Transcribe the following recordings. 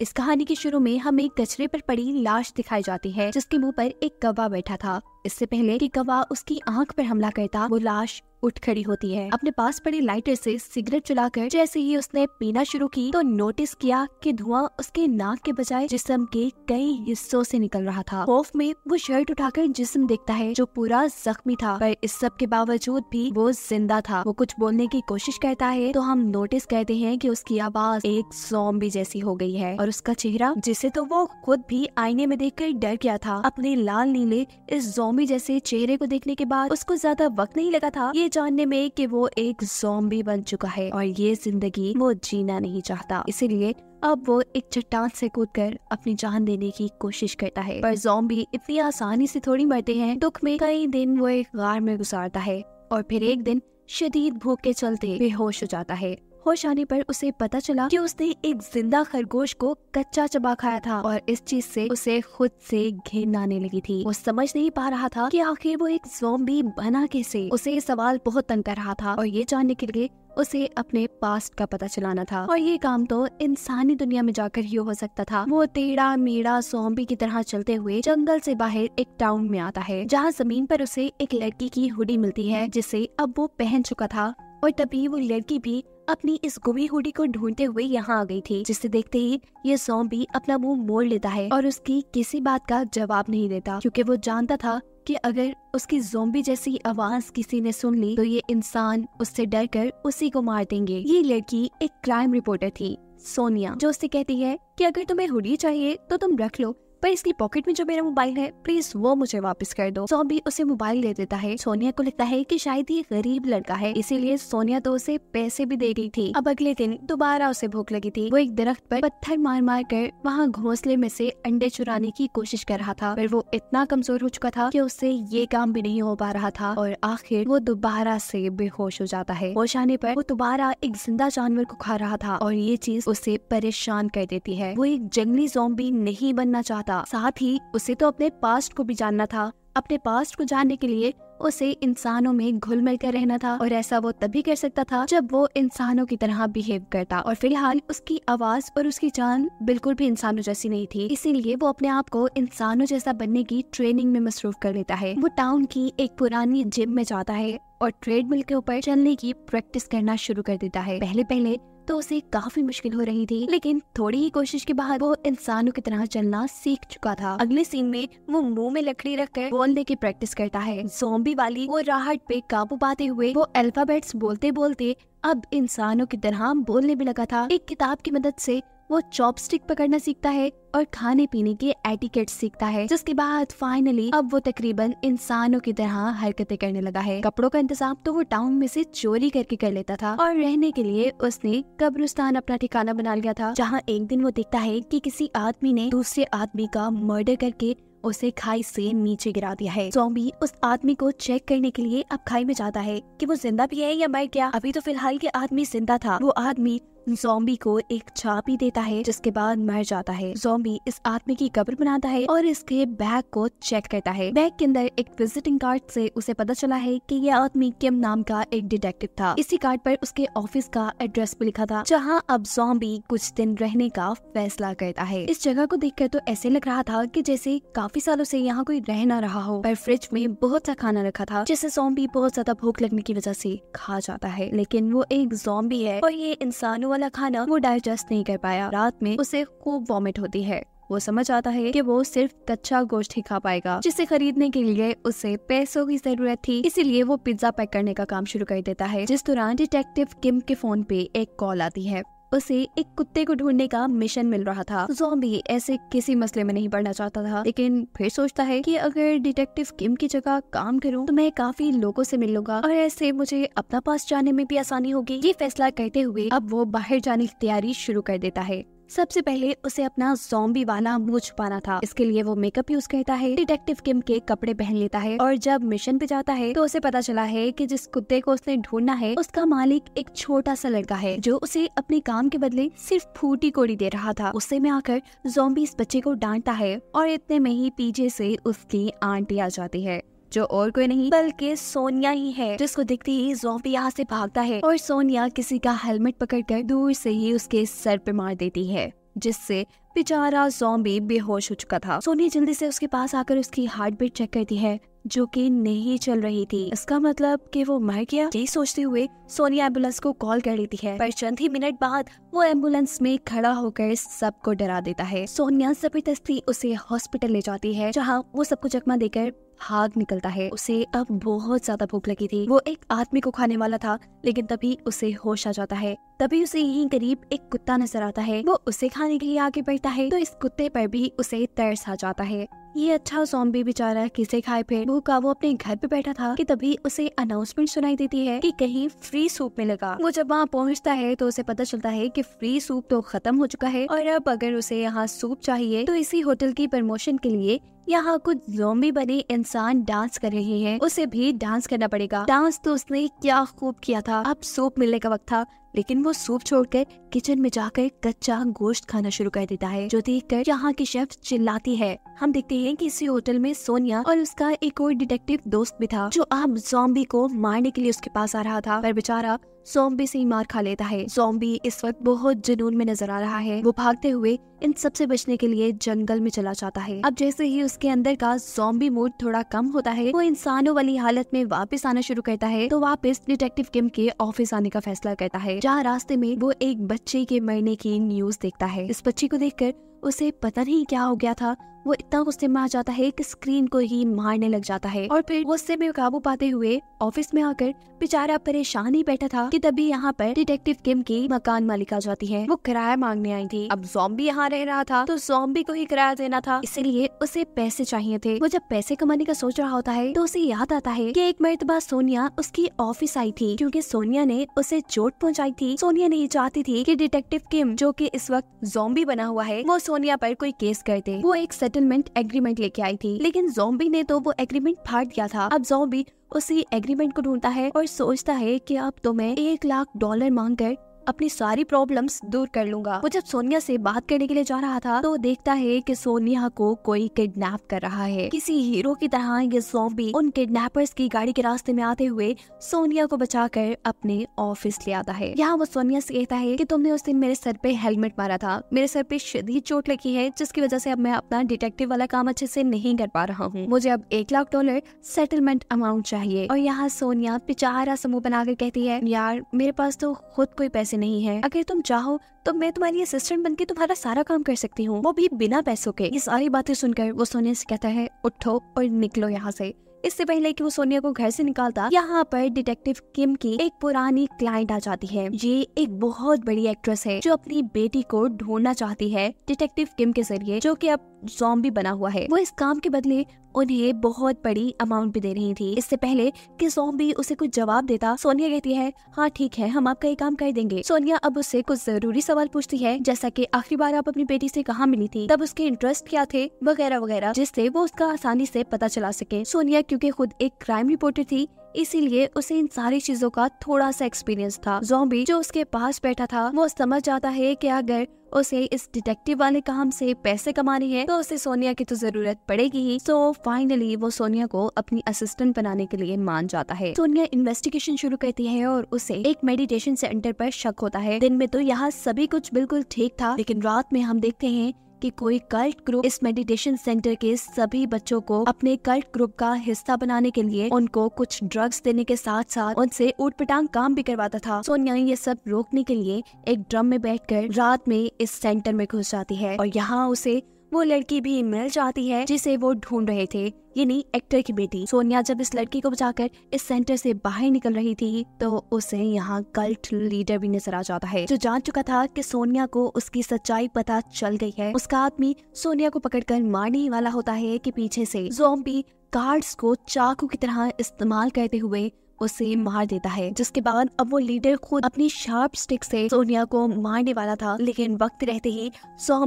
इस कहानी के शुरू में हम एक कचरे पर पड़ी लाश दिखाई जाती है जिसके मुंह पर एक कौवा बैठा था इससे पहले कि कौवा उसकी आंख पर हमला करता वो लाश उठ खड़ी होती है अपने पास पड़ी लाइटर से सिगरेट चलाकर जैसे ही उसने पीना शुरू की तो नोटिस किया कि धुआं उसके नाक के बजाय जिस्म के कई हिस्सों से निकल रहा था खौफ में वो शर्ट उठाकर जिस्म देखता है जो पूरा जख्मी था पर इस सब के बावजूद भी वो जिंदा था वो कुछ बोलने की कोशिश करता है तो हम नोटिस कहते हैं की उसकी आवाज एक जोम्बी जैसी हो गई है और उसका चेहरा जिसे तो वो खुद भी आईने में देख कर डर गया था अपने लाल नीले इस जोम्बी जैसे चेहरे को देखने के बाद उसको ज्यादा वक्त नहीं लगा था ये जानने में कि वो एक जोम्बी बन चुका है और ये जिंदगी वो जीना नहीं चाहता इसीलिए अब वो एक चट्टान से कूदकर अपनी जान देने की कोशिश करता है पर जोम्बी इतनी आसानी से थोड़ी मरते हैं दुख में कई दिन वो एक गार में गुजारता है और फिर एक दिन शदीद भूख के चलते बेहोश हो जाता है होश आने पर उसे पता चला कि उसने एक जिंदा खरगोश को कच्चा चबा खाया था और इस चीज से उसे खुद से घिन आने लगी थी वो समझ नहीं पा रहा था कि आखिर वो एक जोम्बी बना कैसे उसे ये सवाल बहुत तंग कर रहा था और ये जानने के लिए उसे अपने पास्ट का पता चलाना था और ये काम तो इंसानी दुनिया में जाकर ही हो सकता था वो टेढ़ा मेढ़ा सोम्बी की तरह चलते हुए जंगल से बाहर एक टाउन में आता है जहाँ जमीन पर उसे एक लड़की की हुडी मिलती है जिसे अब वो पहन चुका था और तभी वो लड़की भी अपनी इस गुमी हुडी को ढूंढते हुए यहाँ आ गई थी जिसे देखते ही ये सॉम्बी अपना मुंह मोड़ लेता है और उसकी किसी बात का जवाब नहीं देता क्योंकि वो जानता था कि अगर उसकी जोम्बी जैसी आवाज किसी ने सुन ली तो ये इंसान उससे डर कर उसी को मार देंगे ये लड़की एक क्राइम रिपोर्टर थी सोनिया जो उससे कहती है कि अगर तुम्हें हुडी चाहिए तो तुम रख लो पर इसकी पॉकेट में जो मेरा मोबाइल है प्लीज वो मुझे वापस कर दो सौम्य उसे मोबाइल दे देता है सोनिया को लगता है की शायद ये गरीब लड़का है इसीलिए सोनिया तो उसे पैसे भी दे गई थी अब अगले दिन दोबारा उसे भूख लगी थी वो एक दरख्त पर पत्थर मार मार कर वहाँ घोंसले में से अंडे चुराने की कोशिश कर रहा था पर वो इतना कमजोर हो चुका था की उससे ये काम भी नहीं हो पा रहा था और आखिर वो दोबारा से बेहोश हो जाता है होश आने पर वो दोबारा एक जिंदा जानवर को खा रहा था और ये चीज उसे परेशान कर देती है वो एक जंगली जोम्बी नहीं बनना चाहता था साथ ही उसे तो अपने पास्ट को भी जानना था अपने पास्ट को जानने के लिए उसे इंसानों में घुल मिल कर रहना था और ऐसा वो तभी कर सकता था जब वो इंसानों की तरह बिहेव करता और फिलहाल उसकी आवाज और उसकी जान बिल्कुल भी इंसानों जैसी नहीं थी इसीलिए वो अपने आप को इंसानों जैसा बनने की ट्रेनिंग में मसरूफ कर लेता है वो टाउन की एक पुरानी जिम में जाता है और ट्रेडमिल के ऊपर चलने की प्रैक्टिस करना शुरू कर देता है पहले पहले तो उसे काफी मुश्किल हो रही थी लेकिन थोड़ी ही कोशिश के बाद वो इंसानों की तरह चलना सीख चुका था अगले सीन में वो मुंह में लकड़ी रखकर बोलने की प्रैक्टिस करता है जोम्बी वाली वो राहट पे काबू पाते हुए वो अल्फाबेट्स बोलते बोलते अब इंसानों की तरह बोलने भी लगा था एक किताब की मदद से वो चॉपस्टिक पकड़ना सीखता है और खाने पीने के एटिकेट सीखता है जिसके बाद फाइनली अब वो तकरीबन इंसानों की तरह हरकतें करने लगा है कपड़ों का इंतजाम तो वो टाउन में से चोरी करके कर लेता था और रहने के लिए उसने कब्रिस्तान अपना ठिकाना बना लिया था जहाँ एक दिन वो देखता है कि किसी आदमी ने दूसरे आदमी का मर्डर करके उसे खाई से नीचे गिरा दिया है जोबी उस आदमी को चेक करने के लिए अब खाई में जाता है कि वो जिंदा भी है या मर गया अभी तो फिलहाल के आदमी जिंदा था वो आदमी जोम्बी को एक चाबी देता है जिसके बाद मर जाता है जोम्बी इस आदमी की कब्र बनाता है और इसके बैग को चेक करता है बैग के अंदर एक विजिटिंग कार्ड से उसे पता चला है कि यह आदमी किम नाम का एक डिटेक्टिव था इसी कार्ड पर उसके ऑफिस का एड्रेस भी लिखा था जहाँ अब जोम्बी कुछ दिन रहने का फैसला करता है इस जगह को देख तो ऐसे लग रहा था की जैसे काफी सालों से यहाँ कोई रह ना रहा हो पर फ्रिज में बहुत सा खाना रखा था जिसे जोम्बी बहुत ज्यादा भूख लगने की वजह से खा जाता है लेकिन वो एक जोम्बी है और ये इंसानों वाला खाना वो डाइजेस्ट नहीं कर पाया रात में उसे खूब वॉमिट होती है वो समझ आता है कि वो सिर्फ कच्चा गोश्त ही खा पाएगा जिसे खरीदने के लिए उसे पैसों की जरूरत थी इसीलिए वो पिज्जा पैक करने का काम शुरू कर देता है जिस दौरान डिटेक्टिव किम के फोन पे एक कॉल आती है उसे एक कुत्ते को ढूंढने का मिशन मिल रहा था जोम्बी ऐसे किसी मसले में नहीं पड़ना चाहता था लेकिन फिर सोचता है कि अगर डिटेक्टिव किम की जगह काम करूं तो मैं काफी लोगों से लूंगा और ऐसे मुझे अपना पास जाने में भी आसानी होगी ये फैसला करते हुए अब वो बाहर जाने की तैयारी शुरू कर देता है सबसे पहले उसे अपना जोम्बी वाला मुंह छुपाना था इसके लिए वो मेकअप यूज करता है डिटेक्टिव किम के कपड़े पहन लेता है और जब मिशन पे जाता है तो उसे पता चला है कि जिस कुत्ते को उसने ढूंढना है उसका मालिक एक छोटा सा लड़का है जो उसे अपने काम के बदले सिर्फ फूटी कोड़ी दे रहा था उससे में आकर जोम्बी इस बच्चे को डांटता है और इतने में ही पीछे से उसकी आंटी आ जाती है जो और कोई नहीं बल्कि सोनिया ही है जिसको देखते ही जोम्बी यहाँ से भागता है और सोनिया किसी का हेलमेट पकड़कर दूर से ही उसके सर पे मार देती है जिससे बेचारा जोम्बी बेहोश हो चुका था सोनिया जल्दी से उसके पास आकर उसकी हार्ट बीट चेक करती है जो कि नहीं चल रही थी इसका मतलब कि वो मर गया यही सोचते हुए सोनिया एम्बुलेंस को कॉल कर लेती है पर चंद ही मिनट बाद वो एम्बुलेंस में खड़ा होकर सबको डरा देता है सोनिया जबरदस्ती उसे हॉस्पिटल ले जाती है जहाँ वो सबको चकमा देकर भाग निकलता है उसे अब बहुत ज्यादा भूख लगी थी वो एक आदमी को खाने वाला था लेकिन तभी उसे होश आ जाता है तभी उसे यही करीब एक कुत्ता नजर आता है वो उसे खाने के लिए आगे बढ़ता है तो इस कुत्ते पर भी उसे तरस आ जाता है ये अच्छा सोम्बी बेचारा किसे खाए फिर भूखा वो अपने घर पे बैठा था कि तभी उसे अनाउंसमेंट सुनाई देती है कि कहीं फ्री सूप मिलेगा वो जब वहाँ पहुँचता है तो उसे पता चलता है कि फ्री सूप तो खत्म हो चुका है और अब अगर उसे यहाँ सूप चाहिए तो इसी होटल की प्रमोशन के लिए यहाँ कुछ जोम्बी बने इंसान डांस कर रहे हैं उसे भी डांस करना पड़ेगा डांस तो उसने क्या खूब किया था अब सूप मिलने का वक्त था लेकिन वो सूप छोड़कर किचन में जाकर कच्चा गोश्त खाना शुरू कर देता है जो देख कर यहाँ की शेफ चिल्लाती है हम देखते हैं कि इसी होटल में सोनिया और उसका एक और डिटेक्टिव दोस्त भी था जो अब जॉम्बी को मारने के लिए उसके पास आ रहा था पर बेचारा जोम्बी से मार खा लेता है जोम्बी इस वक्त बहुत जुनून में नजर आ रहा है वो भागते हुए इन सब से बचने के लिए जंगल में चला जाता है अब जैसे ही उसके अंदर का जोम्बी मूड थोड़ा कम होता है वो इंसानों वाली हालत में वापस आना शुरू करता है तो वापस डिटेक्टिव किम के ऑफिस आने का फैसला करता है जहाँ रास्ते में वो एक बच्चे के मरने की न्यूज देखता है इस बच्ची को देखकर उसे पता नहीं क्या हो गया था वो इतना गुस्से में आ जाता है कि स्क्रीन को ही मारने लग जाता है और फिर गुस्से में काबू पाते हुए ऑफिस में आकर बेचारा परेशान ही बैठा था कि तभी यहाँ पर डिटेक्टिव किम की मकान मालिक आ जाती है वो किराया मांगने आई थी अब जॉम्बी यहाँ रह रहा था तो जॉम्बी को ही किराया देना था इसीलिए उसे पैसे चाहिए थे वो जब पैसे कमाने का सोच रहा होता है तो उसे याद आता है की एक मरतबा सोनिया उसकी ऑफिस आई थी क्यूँकी सोनिया ने उसे चोट पहुँचाई थी सोनिया नहीं चाहती थी की डिटेक्टिव किम जो की इस वक्त जॉम्बी बना हुआ है वो सोनिया पर कोई केस करते वो एक सेटलमेंट एग्रीमेंट लेके आई थी लेकिन जोम्बी ने तो वो एग्रीमेंट फाड़ दिया था अब जोम्बी उसी एग्रीमेंट को ढूंढता है और सोचता है कि अब तो मैं एक लाख डॉलर मांग कर अपनी सारी प्रॉब्लम्स दूर कर लूंगा वो जब सोनिया से बात करने के लिए जा रहा था तो देखता है कि सोनिया को कोई किडनैप कर रहा है किसी हीरो की तरह ये जोम्बी उन किडनैपर्स की गाड़ी के रास्ते में आते हुए सोनिया को बचाकर अपने ऑफिस ले आता है यहाँ वो सोनिया से कहता है कि तुमने उस दिन मेरे सर पे हेलमेट मारा था मेरे सर पे शदीद चोट लगी है जिसकी वजह से अब मैं अपना डिटेक्टिव वाला काम अच्छे से नहीं कर पा रहा हूँ मुझे अब एक लाख डॉलर सेटलमेंट अमाउंट चाहिए और यहाँ सोनिया पिचारा समूह बनाकर कहती है यार मेरे पास तो खुद कोई पैसे नहीं है अगर तुम चाहो तो मैं तुम्हारी असिस्टेंट बन के तुम्हारा सारा काम कर सकती हूँ वो भी बिना पैसों के ये सारी बातें सुनकर वो सोनिया से कहता है उठो और निकलो यहाँ से इससे पहले कि वो सोनिया को घर से निकालता यहाँ पर डिटेक्टिव किम की एक पुरानी क्लाइंट आ जाती है ये एक बहुत बड़ी एक्ट्रेस है जो अपनी बेटी को ढूंढना चाहती है डिटेक्टिव किम के जरिए जो कि अब जॉम्बी बना हुआ है वो इस काम के बदले उन्हें बहुत बड़ी अमाउंट भी दे रही थी इससे पहले कि जॉम्बी उसे कुछ जवाब देता सोनिया कहती है हाँ ठीक है हम आपका ये काम कर देंगे सोनिया अब उससे कुछ जरूरी सवाल पूछती है जैसा कि आखिरी बार आप अपनी बेटी से कहाँ मिली थी तब उसके इंटरेस्ट क्या थे वगैरह वगैरह जिससे वो उसका आसानी से पता चला सके सोनिया क्यूँकी खुद एक क्राइम रिपोर्टर थी इसीलिए उसे इन सारी चीजों का थोड़ा सा एक्सपीरियंस था जोम्बी जो उसके पास बैठा था वो समझ जाता है कि अगर उसे इस डिटेक्टिव वाले काम से पैसे कमाने हैं तो उसे सोनिया की तो जरूरत पड़ेगी ही सो फाइनली वो सोनिया को अपनी असिस्टेंट बनाने के लिए मान जाता है सोनिया इन्वेस्टिगेशन शुरू करती है और उसे एक मेडिटेशन सेंटर पर शक होता है दिन में तो यहाँ सभी कुछ बिल्कुल ठीक था लेकिन रात में हम देखते हैं कि कोई कल्ट ग्रुप इस मेडिटेशन सेंटर के सभी बच्चों को अपने कल्ट ग्रुप का हिस्सा बनाने के लिए उनको कुछ ड्रग्स देने के साथ साथ उनसे पटांग काम भी करवाता था सोनिया ये सब रोकने के लिए एक ड्रम में बैठकर रात में इस सेंटर में घुस जाती है और यहाँ उसे वो लड़की भी मिल जाती है जिसे वो ढूंढ रहे थे यानी एक्टर की बेटी सोनिया जब इस लड़की को बचाकर इस सेंटर से बाहर निकल रही थी तो उसे यहाँ कल्ट लीडर भी नजर आ जाता है जो जान चुका था कि सोनिया को उसकी सच्चाई पता चल गई है उसका आदमी सोनिया को पकड़कर मारने वाला होता है कि पीछे से जोम्बी कार्ड्स को चाकू की तरह इस्तेमाल करते हुए उसे मार देता है जिसके बाद अब वो लीडर खुद अपनी शार्प स्टिक से सोनिया को मारने वाला था लेकिन वक्त रहते ही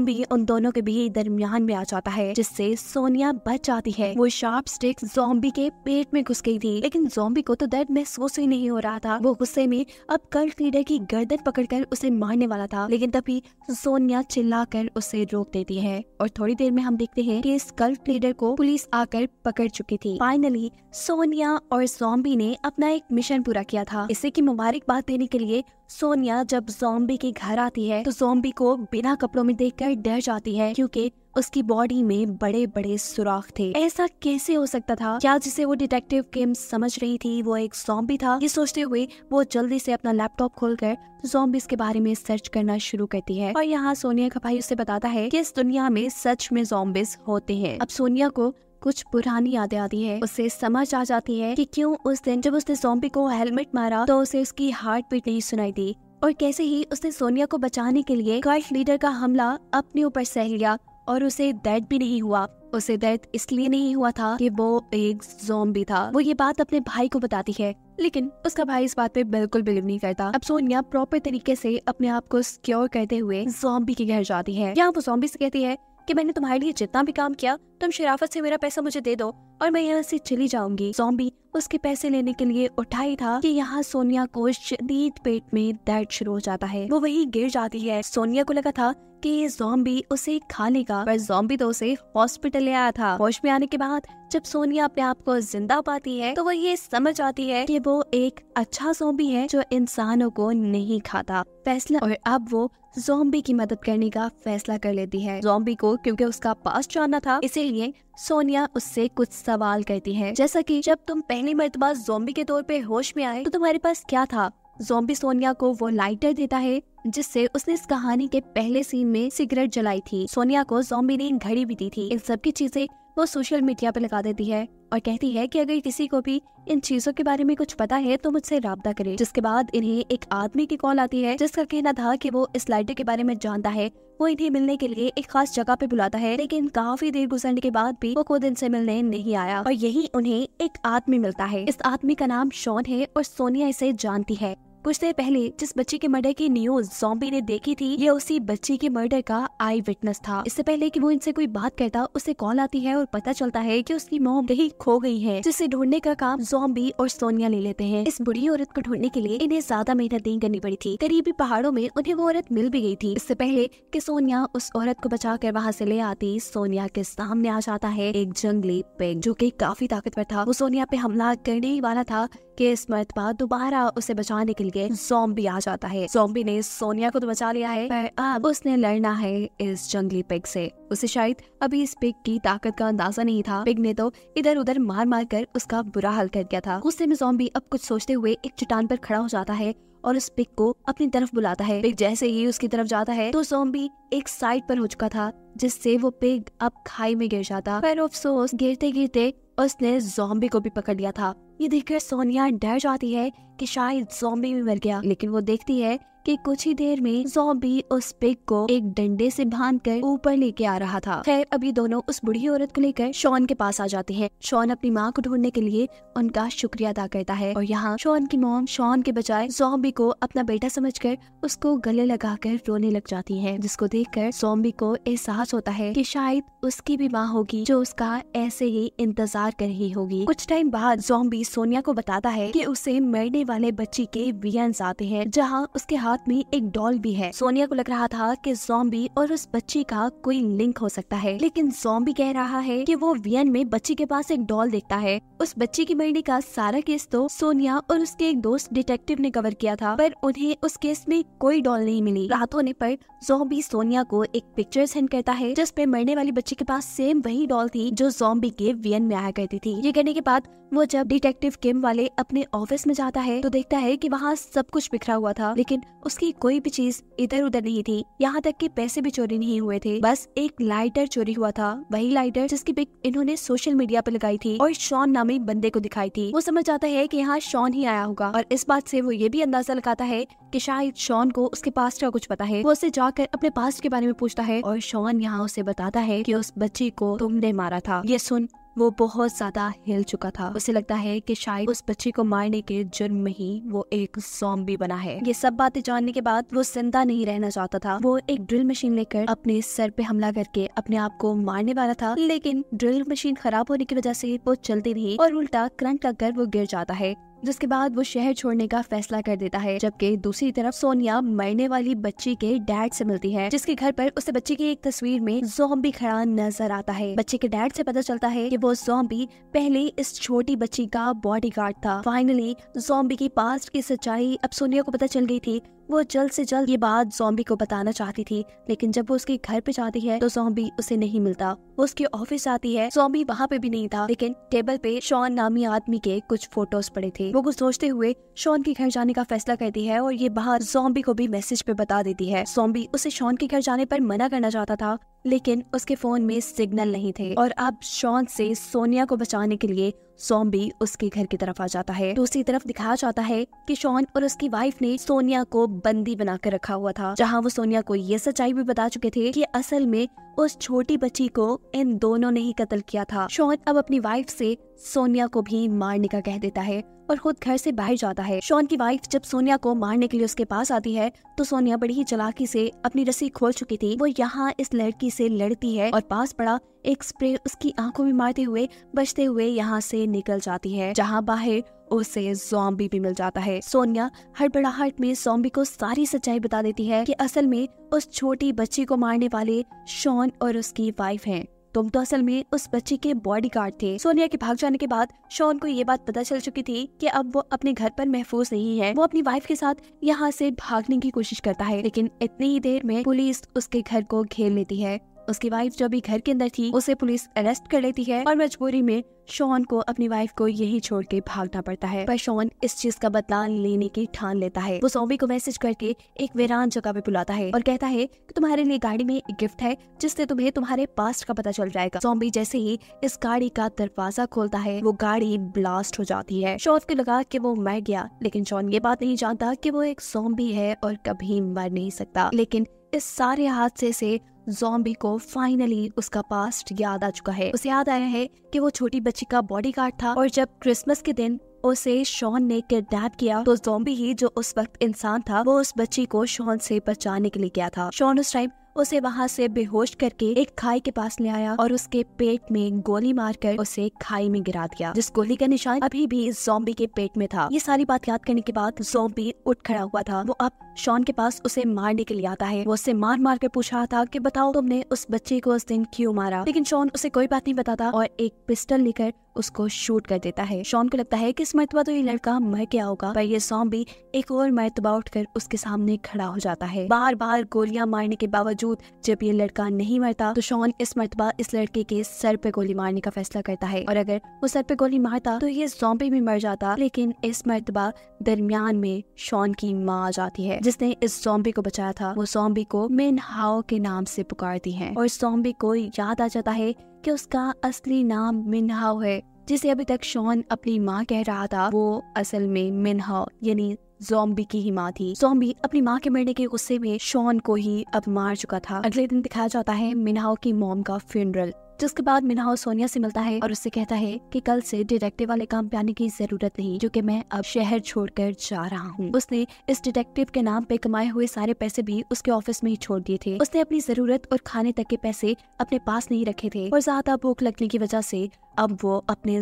भी उन दोनों के बीच दरमियान में आ जाता है जिससे सोनिया बच जाती है वो शार्प स्टिक जोम्बी के पेट में घुस गई थी लेकिन जोम्बी को तो दर्द महसूस ही नहीं हो रहा था वो गुस्से में अब कर्ट लीडर की गर्दन पकड़कर उसे मारने वाला था लेकिन तभी सोनिया चिल्लाकर उसे रोक देती है और थोड़ी देर में हम देखते हैं कि इस कल्ट लीडर को पुलिस आकर पकड़ चुकी थी फाइनली सोनिया और जॉम्बी ने अपने अपना एक मिशन पूरा किया था इसे की मुबारकबाद देने के लिए सोनिया जब जोम्बी के घर आती है तो जोम्बी को बिना कपड़ों में कर डर जाती है क्योंकि उसकी बॉडी में बड़े बड़े सुराख थे ऐसा कैसे हो सकता था क्या जिसे वो डिटेक्टिव गेम समझ रही थी वो एक जोम्बी था ये सोचते हुए वो जल्दी से अपना लैपटॉप खोलकर जोम्बिस के बारे में सर्च करना शुरू करती है और यहाँ सोनिया का भाई उसे बताता है कि इस दुनिया में सच में जोम्बिस होते हैं अब सोनिया को कुछ पुरानी यादें आती है उसे समझ आ जाती है कि क्यों उस दिन जब उसने सोम्बी को हेलमेट मारा तो उसे उसकी हार्ट बीट नहीं सुनाई दी और कैसे ही उसने सोनिया को बचाने के लिए गार्ड लीडर का हमला अपने ऊपर सह लिया और उसे दर्द भी नहीं हुआ उसे दर्द इसलिए नहीं हुआ था कि वो एक जोम्बी था वो ये बात अपने भाई को बताती है लेकिन उसका भाई इस बात पे बिल्कुल बिलीव नहीं करता अब सोनिया प्रॉपर तरीके से अपने आप को सिक्योर करते हुए जोम्बी के घर जाती है यहाँ वो जोम्बी से कहती है कि मैंने तुम्हारे लिए जितना भी काम किया तुम शराफत से मेरा पैसा मुझे दे दो और मैं यहाँ से चली जाऊंगी जोम्बी उसके पैसे लेने के लिए उठाई था कि यहाँ सोनिया को शदीद पेट में दर्द शुरू हो जाता है वो वही गिर जाती है सोनिया को लगा था कि ये जोम्बी उसे खा लेगा पर जोम्बी तो उसे हॉस्पिटल ले आया था होश में आने के बाद जब सोनिया अपने आप को जिंदा पाती है तो वो ये समझ आती है कि वो एक अच्छा जोम्बी है जो इंसानों को नहीं खाता फैसला और अब वो जोम्बी की मदद करने का फैसला कर लेती है जोम्बी को क्योंकि उसका पास जानना था इसीलिए सोनिया उससे कुछ सवाल करती है जैसा कि जब तुम पहली मरतबा जोम्बी के तौर पे होश में आए तो तुम्हारे पास क्या था जोम्बी सोनिया को वो लाइटर देता है जिससे उसने इस कहानी के पहले सीन में सिगरेट जलाई थी सोनिया को जोम्बी ने घड़ी भी दी थी इन सब की चीजें वो सोशल मीडिया पे लगा देती है और कहती है कि अगर किसी को भी इन चीजों के बारे में कुछ पता है तो मुझसे रबता करे जिसके बाद इन्हें एक आदमी की कॉल आती है जिसका कहना था कि वो इस लाइटर के बारे में जानता है वो इन्हें मिलने के लिए एक खास जगह पे बुलाता है लेकिन काफी देर गुजरने के बाद भी वो खुद इनसे मिलने नहीं आया और यही उन्हें एक आदमी मिलता है इस आदमी का नाम शॉन है और सोनिया इसे जानती है कुछ देर पहले जिस बच्ची के मर्डर की न्यूज जॉम्बी ने देखी थी ये उसी बच्ची के मर्डर का आई विटनेस था इससे पहले कि वो इनसे कोई बात करता उसे कॉल आती है और पता चलता है कि उसकी मोम कहीं खो गई है जिसे ढूंढने का काम जॉम्बी और सोनिया ले लेते हैं इस बुरी औरत को ढूंढने के लिए इन्हें ज्यादा मेहनत नहीं करनी पड़ी थी करीबी पहाड़ों में उन्हें वो औरत मिल भी गई थी इससे पहले की सोनिया उस औरत को बचा कर वहाँ से ले आती सोनिया के सामने आ जाता है एक जंगली पेग जो की काफी ताकतवर था वो सोनिया पे हमला करने ही वाला था कि इस मरतबा दोबारा उसे बचाने के लिए जोम्बी आ जाता है जोम्बी ने सोनिया को तो बचा लिया है पर अब उसने लड़ना है इस जंगली पिग से उसे शायद अभी इस पिग की ताकत का अंदाजा नहीं था पिग ने तो इधर उधर मार मार कर उसका बुरा हाल कर दिया था गुस्से में जोम्बी अब कुछ सोचते हुए एक चट्टान पर खड़ा हो जाता है और उस पिग को अपनी तरफ बुलाता है पिग जैसे ही उसकी तरफ जाता है तो जोम्बी एक साइड पर हो चुका था जिससे वो पिग अब खाई में गिर जाता पर अफसोस गिरते गिरते उसने जोम्बी को भी पकड़ लिया था ये देखकर सोनिया डर जाती है कि शायद जोम्बी भी मर गया लेकिन वो देखती है कि कुछ ही देर में जोम्बी उस पिग को एक डंडे से कर ऊपर लेके आ रहा था खैर अभी दोनों उस बुढ़ी औरत को लेकर शॉन के पास आ जाते हैं शॉन अपनी माँ को ढूंढने के लिए उनका शुक्रिया अदा करता है और यहाँ शॉन की मोम शॉन के बजाय जोम्बी को अपना बेटा समझकर उसको गले लगाकर रोने लग जाती है जिसको देख कर को एहसास होता है की शायद उसकी भी माँ होगी जो उसका ऐसे ही इंतजार कर रही होगी कुछ टाइम बाद जोम्बी सोनिया को बताता है की उसे मरने वाले बच्ची के वियंस आते हैं जहाँ उसके हाथ में एक डॉल भी है सोनिया को लग रहा था कि जोम्बी और उस बच्ची का कोई लिंक हो सकता है लेकिन जोम्बी कह रहा है कि वो वियन में बच्ची के पास एक डॉल देखता है उस बच्ची की मरने का सारा केस तो सोनिया और उसके एक दोस्त डिटेक्टिव ने कवर किया था पर उन्हें उस केस में कोई डॉल नहीं मिली रात होने पर जोम्बी सोनिया को एक पिक्चर सेंड करता है जिसपे मरने वाली बच्ची के पास सेम वही डॉल थी जो जोम्बी के वियन में आया करती थी ये कहने के बाद वो जब डिटेक्टिव किम वाले अपने ऑफिस में जाता है है तो देखता है कि वहाँ सब कुछ बिखरा हुआ था लेकिन उसकी कोई भी चीज इधर उधर नहीं थी यहाँ तक कि पैसे भी चोरी नहीं हुए थे बस एक लाइटर चोरी हुआ था वही लाइटर जिसकी पिक इन्होंने सोशल मीडिया पर लगाई थी और शॉन नामी बंदे को दिखाई थी वो समझ आता है की यहाँ शॉन ही आया होगा और इस बात से वो ये भी अंदाजा लगाता है कि शायद शॉन को उसके पास्ट का कुछ पता है वो उसे जाकर अपने पास्ट के बारे में पूछता है और शॉन यहाँ उसे बताता है कि उस बच्ची को तुमने मारा था ये सुन वो बहुत ज्यादा हिल चुका था उसे लगता है कि शायद उस बच्ची को मारने के जुर्म में ही वो एक जॉम्बी बना है ये सब बातें जानने के बाद वो जिंदा नहीं रहना चाहता था वो एक ड्रिल मशीन लेकर अपने सर पे हमला करके अपने आप को मारने वाला था लेकिन ड्रिल मशीन खराब होने की वजह से वो चलती नहीं और उल्टा करंट लगकर वो गिर जाता है जिसके बाद वो शहर छोड़ने का फैसला कर देता है जबकि दूसरी तरफ सोनिया मरने वाली बच्ची के डैड से मिलती है जिसके घर पर उसे बच्ची की एक तस्वीर में जोम्बी खड़ा नजर आता है बच्चे के डैड से पता चलता है कि वो जोम्बी पहले इस छोटी बच्ची का बॉडीगार्ड था फाइनली जोम्बी की पास्ट की सच्चाई अब सोनिया को पता चल गई थी वो जल्द से जल्द ये बात जोम्बी को बताना चाहती थी लेकिन जब वो उसके घर पे जाती है तो जोम्बी उसे नहीं मिलता वो उसके ऑफिस जाती है जोम्बी वहाँ पे भी नहीं था लेकिन टेबल पे शॉन नामी आदमी के कुछ फोटोज पड़े थे वो कुछ सोचते हुए शॉन के घर जाने का फैसला करती है और ये बाहर जोम्बी को भी मैसेज पे बता देती है जोम्बी उसे शॉन के घर जाने पर मना करना चाहता था लेकिन उसके फोन में सिग्नल नहीं थे और अब शॉन से सोनिया को बचाने के लिए सोम्बी उसके घर की तरफ आ जाता है दूसरी तरफ दिखाया जाता है कि शॉन और उसकी वाइफ ने सोनिया को बंदी बनाकर रखा हुआ था जहां वो सोनिया को ये सच्चाई भी बता चुके थे कि असल में उस छोटी बच्ची को इन दोनों ने ही कत्ल किया था शॉन अब अपनी वाइफ से सोनिया को भी मारने का कह देता है और खुद घर से बाहर जाता है शॉन की वाइफ जब सोनिया को मारने के लिए उसके पास आती है तो सोनिया बड़ी ही चलाकी से अपनी रस्सी खोल चुकी थी वो यहाँ इस लड़की से लड़ती है और पास पड़ा एक स्प्रे उसकी आंखों में मारते हुए बचते हुए यहाँ से निकल जाती है जहाँ बाहर उसे जॉम्बी भी मिल जाता है सोनिया हड़बड़ाहट में जॉम्बी को सारी सच्चाई बता देती है कि असल में उस छोटी बच्ची को मारने वाले शॉन और उसकी वाइफ हैं। तुम तो असल में उस बच्ची के बॉडीगार्ड थे सोनिया के भाग जाने के बाद शॉन को ये बात पता चल चुकी थी कि अब वो अपने घर पर महफूज नहीं है वो अपनी वाइफ के साथ यहाँ से भागने की कोशिश करता है लेकिन इतनी ही देर में पुलिस उसके घर को घेर लेती है उसकी वाइफ जो अभी घर के अंदर थी उसे पुलिस अरेस्ट कर लेती है और मजबूरी में शॉन को अपनी वाइफ को यही छोड़ के भागना पड़ता है पर शॉन इस चीज का बदला लेने की ठान लेता है वो सोमी को मैसेज करके एक वीरान जगह पे बुलाता है और कहता है कि तुम्हारे लिए गाड़ी में एक गिफ्ट है जिससे तुम्हें तुम्हारे पास्ट का पता चल जाएगा सोमी जैसे ही इस गाड़ी का दरवाजा खोलता है वो गाड़ी ब्लास्ट हो जाती है शॉन को लगा की वो मर गया लेकिन शॉन ये बात नहीं जानता की वो एक सोम्बी है और कभी मर नहीं सकता लेकिन इस सारे हादसे से जॉम्बी को फाइनली उसका पास्ट याद आ चुका है उसे याद आया है कि वो छोटी बच्ची का बॉडी था और जब क्रिसमस के दिन उसे शॉन ने किडनैप किया तो जोम्बी ही जो उस वक्त इंसान था वो उस बच्ची को शॉन से बचाने के लिए गया था शॉन उस टाइम उसे वहाँ से बेहोश करके एक खाई के पास ले आया और उसके पेट में गोली मारकर उसे खाई में गिरा दिया जिस गोली का निशान अभी भी जोम्बी के पेट में था ये सारी बात याद करने के बाद जोम्बी उठ खड़ा हुआ था वो अब शॉन के पास उसे मारने के लिए आता है वो उससे मार मार के पूछ रहा था कि बताओ तुमने उस बच्चे को उस दिन क्यों मारा लेकिन शॉन उसे कोई बात नहीं बताता और एक पिस्टल लेकर उसको शूट कर देता है शॉन को लगता है कि इस मरतबा तो ये लड़का मर गया होगा पर ये सॉम्बी एक और मरतबा उठकर उसके सामने खड़ा हो जाता है बार बार गोलियां मारने के बावजूद जब ये लड़का नहीं मरता तो शॉन इस मरतबा इस लड़के के सर पे गोली मारने का फैसला करता है और अगर वो सर पे गोली मारता तो ये सॉम्बे भी मर जाता लेकिन इस मरतबा दरमियान में शॉन की माँ आ जाती है जिसने इस सोम्बी को बचाया था वो सोम्बी को मेन हाओ के नाम से पुकारती है और सोम्बी को याद आ जाता है कि उसका असली नाम मिनहाओ है जिसे अभी तक शॉन अपनी माँ कह रहा था वो असल में मिनहाओ यानी जोम्बी की ही माँ थी जोम्बी अपनी माँ के मरने के गुस्से में शॉन को ही अब मार चुका था अगले दिन दिखाया जाता है मिनहाओ की मोम का फ्यूनरल जिसके बाद मिनहा सोनिया से मिलता है और उससे कहता है कि कल से डिटेक्टिव वाले काम पे आने की जरूरत नहीं जो कि मैं अब शहर छोड़कर जा रहा हूँ उसने इस डिटेक्टिव के नाम पे कमाए हुए सारे पैसे भी उसके ऑफिस में ही छोड़ दिए थे उसने अपनी जरूरत और खाने तक के पैसे अपने पास नहीं रखे थे और ज्यादा भूख लगने की वजह से अब वो अपने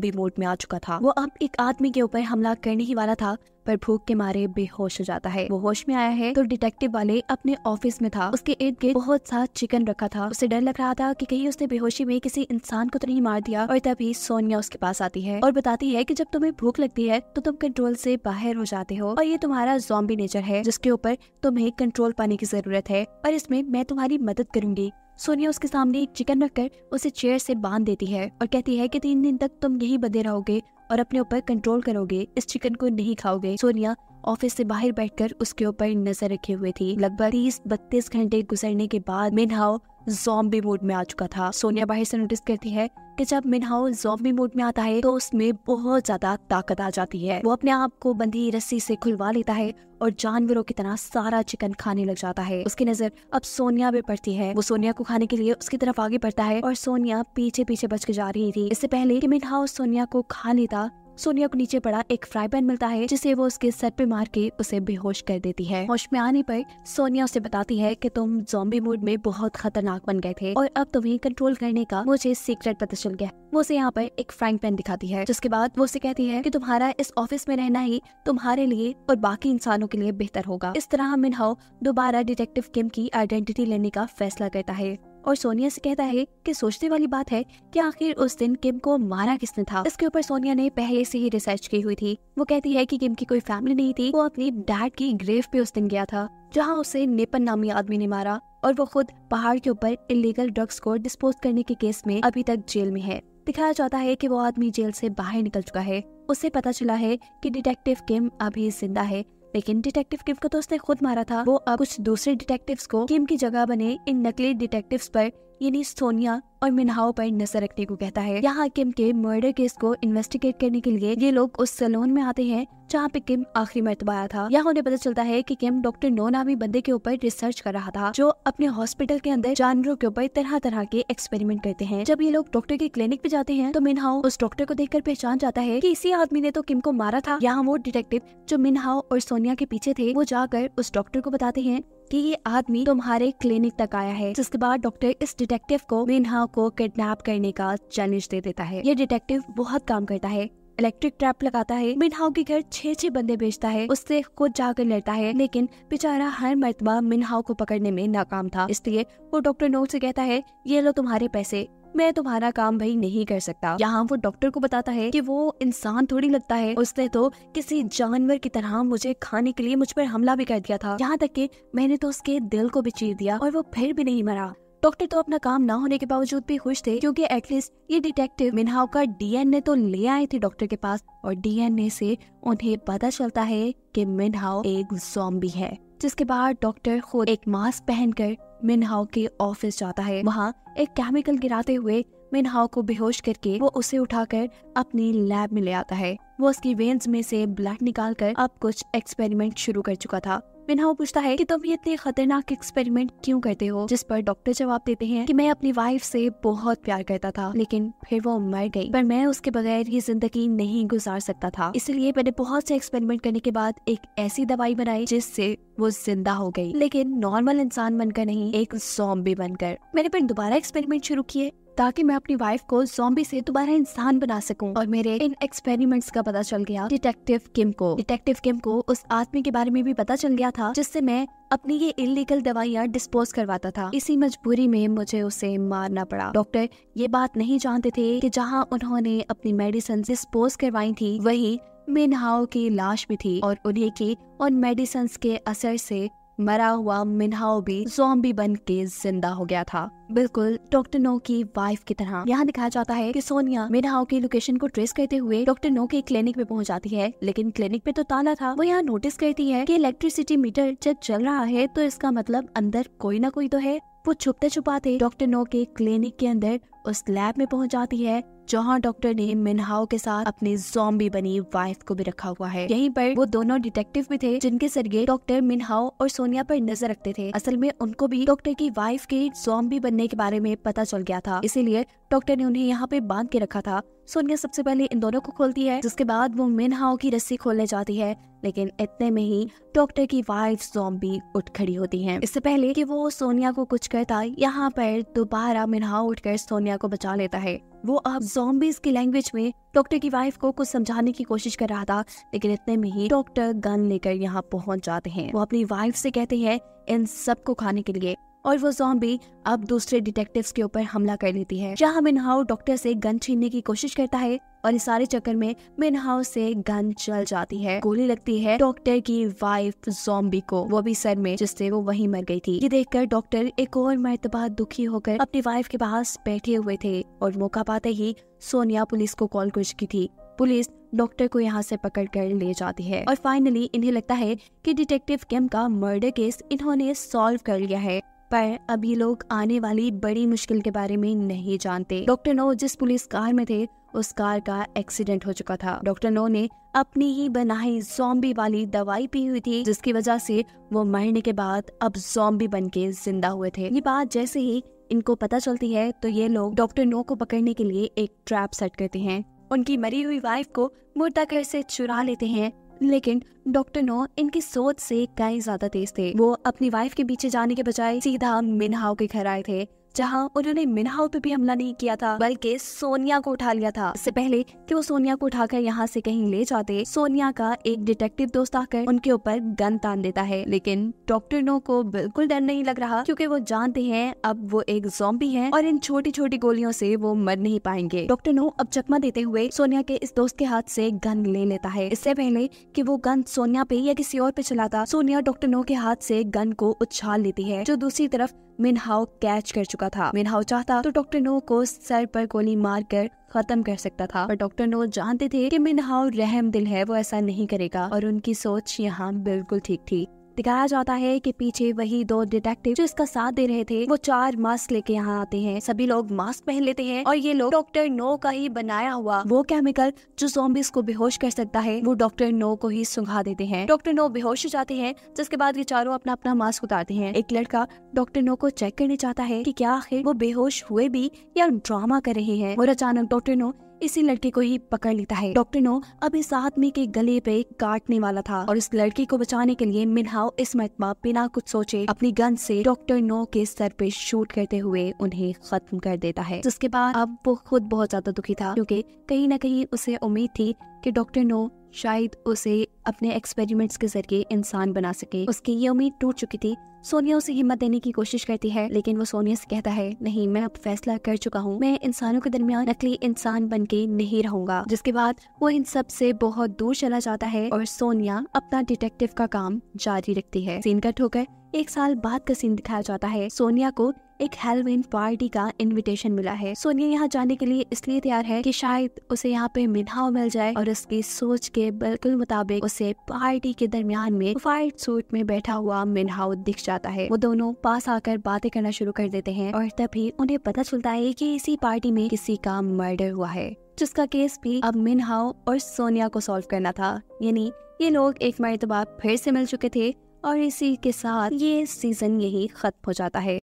भी मोड में आ चुका था वो अब एक आदमी के ऊपर हमला करने ही वाला था पर भूख के मारे बेहोश हो जाता है वो होश में आया है तो डिटेक्टिव वाले अपने ऑफिस में था उसके इर्द गिर्द बहुत सा चिकन रखा था उसे डर लग रहा था कि कहीं उसने बेहोशी में किसी इंसान को तो नहीं मार दिया और तभी सोनिया उसके पास आती है और बताती है की जब तुम्हें भूख लगती है तो तुम कंट्रोल से बाहर हो जाते हो और ये तुम्हारा जॉम्बी नेचर है जिसके ऊपर तुम्हें कंट्रोल पाने की जरूरत है और इसमें मैं तुम्हारी मदद करूंगी सोनिया उसके सामने एक चिकन रखकर उसे चेयर से बांध देती है और कहती है कि तीन दिन तक तुम यही बंधे रहोगे और अपने ऊपर कंट्रोल करोगे इस चिकन को नहीं खाओगे सोनिया ऑफिस से बाहर बैठकर उसके ऊपर नजर रखे हुए थी लगभग तीस बत्तीस घंटे गुजरने के बाद मेनहाओ जॉम्बी मोड में आ चुका था सोनिया बाहर से नोटिस करती है कि जब मिनहाओ जॉम्बी मोड में आता है तो उसमें बहुत ज्यादा ताकत आ जाती है वो अपने आप को बंधी रस्सी से खुलवा लेता है और जानवरों की तरह सारा चिकन खाने लग जाता है उसकी नजर अब सोनिया पे पड़ती है वो सोनिया को खाने के लिए उसकी तरफ आगे बढ़ता है और सोनिया पीछे पीछे बच के जा रही थी इससे पहले कि मिनहाओ सोनिया को खा लेता सोनिया को नीचे पड़ा एक फ्राई पैन मिलता है जिसे वो उसके सर पे मार के उसे बेहोश कर देती है होश में आने पर सोनिया उसे बताती है कि तुम जोम्बी मूड में बहुत खतरनाक बन गए थे और अब तुम्हें कंट्रोल करने का मुझे सीक्रेट पता चल गया वो उसे यहाँ पर एक फ्राइंग पैन दिखाती है जिसके बाद वो उसे कहती है की तुम्हारा इस ऑफिस में रहना ही तुम्हारे लिए और बाकी इंसानों के लिए बेहतर होगा इस तरह मिनहाओ दोबारा डिटेक्टिव किम की आइडेंटिटी लेने का फैसला करता है और सोनिया से कहता है कि सोचने वाली बात है कि आखिर उस दिन किम को मारा किसने था इसके ऊपर सोनिया ने पहले से ही रिसर्च की हुई थी वो कहती है कि किम की कोई फैमिली नहीं थी वो अपनी डैड की ग्रेव पे उस दिन गया था जहाँ उसे नेपन नामी आदमी ने मारा और वो खुद पहाड़ के ऊपर इलीगल ड्रग्स को डिस्पोज करने के केस में अभी तक जेल में है दिखाया जाता है कि वो आदमी जेल से बाहर निकल चुका है उसे पता चला है कि डिटेक्टिव किम अभी जिंदा है लेकिन डिटेक्टिव किम को तो उसने खुद मारा था वो अब कुछ दूसरे डिटेक्टिव को किम की जगह बने इन नकली डिटेक्टिव पर यानी सोनिया और मिनहाओ पर नजर रखने को कहता है यहाँ किम के मर्डर केस को इन्वेस्टिगेट करने के लिए ये लोग उस सलोन में आते हैं जहाँ पे किम आखिरी मरतबा आया था यहाँ उन्हें पता चलता है कि किम डॉक्टर नो नामी बंदे के ऊपर रिसर्च कर रहा था जो अपने हॉस्पिटल के अंदर जानवरों के ऊपर तरह तरह के एक्सपेरिमेंट करते हैं जब ये लोग डॉक्टर के क्लिनिक पे जाते हैं तो मिनहाओ उस डॉक्टर को देखकर पहचान जाता है की इसी आदमी ने तो किम को मारा था यहाँ वो डिटेक्टिव जो मिनहाओ और सोनिया के पीछे थे वो जाकर उस डॉक्टर को बताते हैं कि ये आदमी तुम्हारे क्लिनिक तक आया है जिसके बाद डॉक्टर इस डिटेक्टिव को मिन्हा को किडनैप करने का चैलेंज दे देता है ये डिटेक्टिव बहुत काम करता है इलेक्ट्रिक ट्रैप लगाता है मिनहाओ के घर छह छह बंदे भेजता है उससे खुद जाकर लड़ता है लेकिन बेचारा हर मरतबा मिनहाओ को पकड़ने में नाकाम था इसलिए वो डॉक्टर नोट से कहता है ये लो तुम्हारे पैसे मैं तुम्हारा काम भाई नहीं कर सकता यहाँ वो डॉक्टर को बताता है कि वो इंसान थोड़ी लगता है उसने तो किसी जानवर की तरह मुझे खाने के लिए मुझ पर हमला भी कर दिया था यहाँ तक कि मैंने तो उसके दिल को भी चीर दिया और वो फिर भी नहीं मरा डॉक्टर तो अपना काम ना होने के बावजूद भी खुश थे क्योंकि एटलीस्ट ये डिटेक्टिव मिनहाव का डीएनए तो ले आए थे डॉक्टर के पास और डीएनए से उन्हें पता चलता है कि मिनहाव एक जॉम्बी है जिसके बाद डॉक्टर खुद एक मास्क पहनकर मिनहाओ के ऑफिस जाता है वहाँ एक केमिकल गिराते हुए मिनहाओ को बेहोश करके वो उसे उठाकर अपनी लैब में ले आता है वो उसकी वेन्स में से ब्लड निकालकर अब कुछ एक्सपेरिमेंट शुरू कर चुका था मिन्हा पूछता है कि तुम ये इतने खतरनाक एक्सपेरिमेंट क्यों करते हो जिस पर डॉक्टर जवाब देते हैं कि मैं अपनी वाइफ से बहुत प्यार करता था लेकिन फिर वो मर गई पर मैं उसके बगैर ये जिंदगी नहीं गुजार सकता था इसलिए मैंने बहुत से एक्सपेरिमेंट करने के बाद एक ऐसी दवाई बनाई जिससे वो जिंदा हो गई लेकिन नॉर्मल इंसान बनकर नहीं एक जॉम्बी बनकर मैंने फिर दोबारा एक्सपेरिमेंट शुरू किए ताकि मैं अपनी वाइफ को जोम्बी से दोबारा इंसान बना सकूं और मेरे इन एक्सपेरिमेंट्स का पता चल गया डिटेक्टिव किम को डिटेक्टिव किम को उस आदमी के बारे में भी पता चल गया था जिससे मैं अपनी ये इलीगल दवाइयाँ डिस्पोज करवाता था इसी मजबूरी में मुझे उसे मारना पड़ा डॉक्टर ये बात नहीं जानते थे कि जहाँ उन्होंने अपनी मेडिसिन डिस्पोज करवाई थी वही मेनहाओ की लाश भी थी और उन्हें की उन मेडिसिन के असर से मरा हुआ मिनहाओ भी जोम्बी बन के जिंदा हो गया था बिल्कुल डॉक्टर नो की वाइफ की तरह यहाँ दिखाया जाता है कि सोनिया मिनहाओ की लोकेशन को ट्रेस करते हुए डॉक्टर नो के क्लिनिक में पहुँच जाती है लेकिन क्लिनिक पे तो ताला था वो यहाँ नोटिस करती है की इलेक्ट्रिसिटी मीटर जब चल रहा है तो इसका मतलब अंदर कोई ना कोई तो है वो छुपते छुपाते डॉक्टर नो के क्लिनिक के अंदर उस लैब में पहुंच जाती है जहां डॉक्टर ने मिनहाओ के साथ अपनी जॉम्बी बनी वाइफ को भी रखा हुआ है यहीं पर वो दोनों डिटेक्टिव भी थे जिनके जरिए डॉक्टर मिनहाओ और सोनिया पर नजर रखते थे असल में उनको भी डॉक्टर की वाइफ के जॉम्बी बनने के बारे में पता चल गया था इसीलिए डॉक्टर ने उन्हें यहाँ पे बांध के रखा था सोनिया सबसे पहले इन दोनों को खोलती है जिसके बाद वो मिनहाओ की रस्सी खोलने जाती है लेकिन इतने में ही डॉक्टर की वाइफ जॉम्बी उठ खड़ी होती है इससे पहले की वो सोनिया को कुछ कहता यहाँ पर दोबारा मिनहाओ उठकर सोनिया दुनिया को बचा लेता है वो अब जोम्बिस की लैंग्वेज में डॉक्टर की वाइफ को कुछ समझाने की कोशिश कर रहा था लेकिन इतने में ही डॉक्टर गन लेकर यहाँ पहुँच जाते हैं वो अपनी वाइफ से कहते हैं इन सबको खाने के लिए और वो जॉम्बी अब दूसरे डिटेक्टिव्स के ऊपर हमला कर लेती है जहाँ मिनहाओ डॉक्टर से गन छीनने की कोशिश करता है और इस सारे चक्कर में मिनहाओ से गन चल जाती है गोली लगती है डॉक्टर की वाइफ जोम्बी को वो भी सर में जिससे वो वहीं मर गई थी ये देखकर डॉक्टर एक और मरतबा दुखी होकर अपनी वाइफ के पास बैठे हुए थे और मौका पाते ही सोनिया पुलिस को कॉल कर चुकी थी पुलिस डॉक्टर को यहाँ से पकड़ कर ले जाती है और फाइनली इन्हें लगता है कि डिटेक्टिव किम का मर्डर केस इन्होंने सॉल्व कर लिया है पर अब ये लोग आने वाली बड़ी मुश्किल के बारे में नहीं जानते डॉक्टर नो जिस पुलिस कार में थे उस कार का एक्सीडेंट हो चुका था डॉक्टर नो ने अपनी ही बनाई जोम्बी वाली दवाई पी हुई थी जिसकी वजह से वो मरने के बाद अब जोम्बी बन के जिंदा हुए थे ये बात जैसे ही इनको पता चलती है तो ये लोग डॉक्टर नो को पकड़ने के लिए एक ट्रैप सेट करते हैं उनकी मरी हुई वाइफ को मुर्दा घर से चुरा लेते हैं लेकिन डॉक्टर नो इनकी सोच से कई ज्यादा तेज थे वो अपनी वाइफ के पीछे जाने के बजाय सीधा मिनहाओ के घर आए थे जहां उन्होंने मिनहाओ पे भी हमला नहीं किया था बल्कि सोनिया को उठा लिया था इससे पहले कि वो सोनिया को उठाकर यहाँ से कहीं ले जाते सोनिया का एक डिटेक्टिव दोस्त आकर उनके ऊपर गन तान देता है लेकिन डॉक्टर नो को बिल्कुल डर नहीं लग रहा क्योंकि वो जानते हैं अब वो एक जोम्बी है और इन छोटी छोटी गोलियों से वो मर नहीं पाएंगे डॉक्टर नो अब चकमा देते हुए सोनिया के इस दोस्त के हाथ से गन ले लेता है इससे पहले की वो गन सोनिया पे या किसी और पे चलाता सोनिया डॉक्टर नो के हाथ से गन को उछाल लेती है जो दूसरी तरफ मिनहाओ कैच कर चुका था मिनहाओ चाहता तो डॉक्टर नो को सर पर गोली मार कर खत्म कर सकता था पर डॉक्टर नो जानते थे कि मिनहाओ रहम दिल है वो ऐसा नहीं करेगा और उनकी सोच यहाँ बिल्कुल ठीक थी दिखाया जाता है कि पीछे वही दो डिटेक्टिव जो इसका साथ दे रहे थे वो चार मास्क लेके यहाँ आते हैं सभी लोग मास्क पहन लेते हैं और ये लोग डॉक्टर नो का ही बनाया हुआ वो केमिकल जो जोम्बिस को बेहोश कर सकता है वो डॉक्टर नो को ही सुखा देते हैं डॉक्टर नो बेहोश हो जाते हैं जिसके बाद ये चारों अपना अपना मास्क उतारते हैं एक लड़का डॉक्टर नो को चेक करने चाहता है की क्या आखिर वो बेहोश हुए भी या ड्रामा कर रहे हैं और अचानक डॉक्टर नो इसी लड़के को ही पकड़ लेता है डॉक्टर नो अब इस आदमी के गले पे काटने वाला था और इस लड़की को बचाने के लिए मिनहाओ इस मरतबा बिना कुछ सोचे अपनी गन से डॉक्टर नो के सर पे शूट करते हुए उन्हें खत्म कर देता है जिसके बाद अब वो खुद बहुत ज्यादा दुखी था क्योंकि कहीं ना कहीं उसे उम्मीद थी कि डॉक्टर नो शायद उसे अपने एक्सपेरिमेंट्स के जरिए इंसान बना सके उसकी ये उम्मीद टूट चुकी थी सोनिया उसे हिम्मत देने की कोशिश करती है लेकिन वो सोनिया से कहता है नहीं मैं अब फैसला कर चुका हूँ मैं इंसानों के दरमियान नकली इंसान बन के नहीं रहूंगा जिसके बाद वो इन सब से बहुत दूर चला जाता है और सोनिया अपना डिटेक्टिव का काम जारी रखती है सीन कट होकर एक साल बाद का सीन दिखाया जाता है सोनिया को एक हेलोविन पार्टी का इनविटेशन मिला है सोनिया यहाँ जाने के लिए इसलिए तैयार है कि शायद उसे यहाँ पे मिठाव मिल जाए और उसकी सोच के बिल्कुल मुताबिक उसे पार्टी के दरमियान में व्हाइट सूट में बैठा हुआ मिनहाओ दिख जाता है वो दोनों पास आकर बातें करना शुरू कर देते हैं और तभी उन्हें पता चलता है की इसी पार्टी में किसी का मर्डर हुआ है जिसका केस भी अब मिनहाव और सोनिया को सॉल्व करना था यानी ये लोग एक मरतबा फिर से मिल चुके थे और इसी के साथ ये सीजन यही खत्म हो जाता है